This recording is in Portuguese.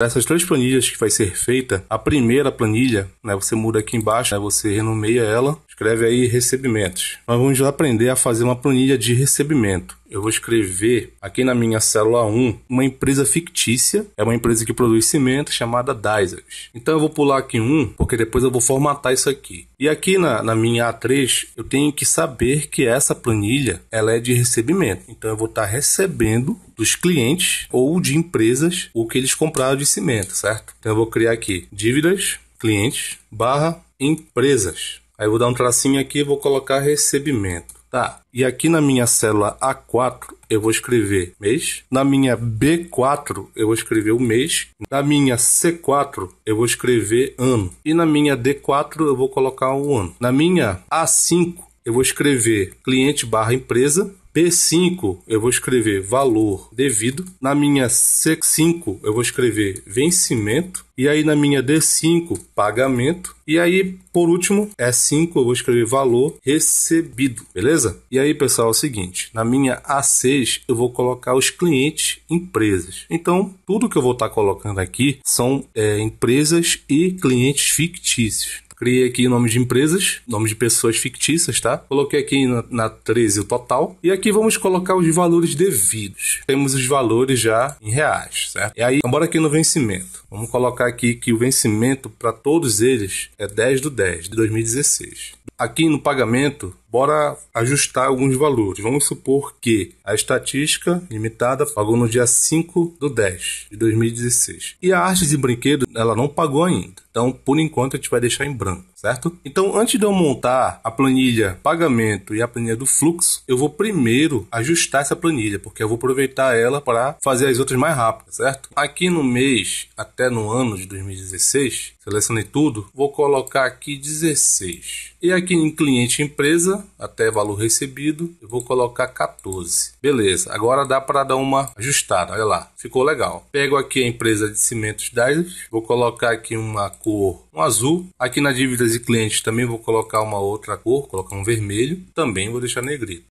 Essas três planilhas que vai ser feita, a primeira planilha, né, você muda aqui embaixo, né, você renomeia ela escreve aí recebimentos. Nós vamos aprender a fazer uma planilha de recebimento. Eu vou escrever aqui na minha célula 1 uma empresa fictícia, é uma empresa que produz cimento chamada Dysers. Então eu vou pular aqui um, porque depois eu vou formatar isso aqui. E aqui na, na minha A3 eu tenho que saber que essa planilha ela é de recebimento. Então eu vou estar tá recebendo dos clientes ou de empresas o que eles compraram de cimento, certo? Então eu vou criar aqui dívidas, clientes, barra empresas. Aí eu vou dar um tracinho aqui e vou colocar recebimento. Tá. E aqui na minha célula A4 eu vou escrever mês. Na minha B4 eu vou escrever o mês. Na minha C4 eu vou escrever ano. E na minha D4 eu vou colocar o ano. Na minha A5 eu vou escrever cliente barra empresa. p 5 eu vou escrever valor devido. Na minha C5 eu vou escrever vencimento. E aí na minha D5 pagamento. E aí por último E5 eu vou escrever valor recebido, beleza? E aí pessoal é o seguinte, na minha A6 eu vou colocar os clientes empresas. Então tudo que eu vou estar colocando aqui são é, empresas e clientes fictícios. Criei aqui nomes de empresas, nomes de pessoas fictícias, tá? Coloquei aqui na, na 13 o total. E aqui vamos colocar os valores devidos. Temos os valores já em reais, certo? E aí, embora aqui no vencimento. Vamos colocar aqui que o vencimento para todos eles é 10 do 10 de 2016. Aqui no pagamento, Bora ajustar alguns valores. Vamos supor que a estatística limitada pagou no dia 5 do 10 de 2016. E a artes e brinquedos, ela não pagou ainda. Então, por enquanto, a gente vai deixar em branco certo? Então, antes de eu montar a planilha pagamento e a planilha do fluxo, eu vou primeiro ajustar essa planilha, porque eu vou aproveitar ela para fazer as outras mais rápidas, certo? Aqui no mês, até no ano de 2016, selecionei tudo, vou colocar aqui 16. E aqui em cliente empresa, até valor recebido, eu vou colocar 14. Beleza, agora dá para dar uma ajustada, olha lá, ficou legal. Pego aqui a empresa de cimentos 10, vou colocar aqui uma cor um azul. Aqui na dívidas e clientes também vou colocar uma outra cor, colocar um vermelho. Também vou deixar negrito.